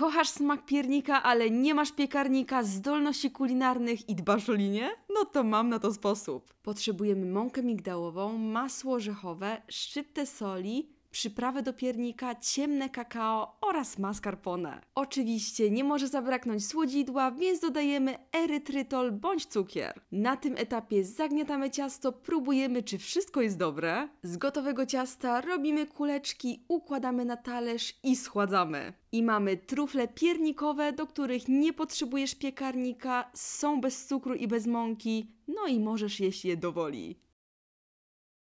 kochasz smak piernika, ale nie masz piekarnika, zdolności kulinarnych i dbasz o linię? No to mam na to sposób. Potrzebujemy mąkę migdałową, masło orzechowe, szczyptę soli, przyprawę do piernika, ciemne kakao oraz mascarpone. Oczywiście nie może zabraknąć słodzidła, więc dodajemy erytrytol bądź cukier. Na tym etapie zagniatamy ciasto, próbujemy czy wszystko jest dobre. Z gotowego ciasta robimy kuleczki, układamy na talerz i schładzamy. I mamy trufle piernikowe, do których nie potrzebujesz piekarnika, są bez cukru i bez mąki, no i możesz jeść je dowoli.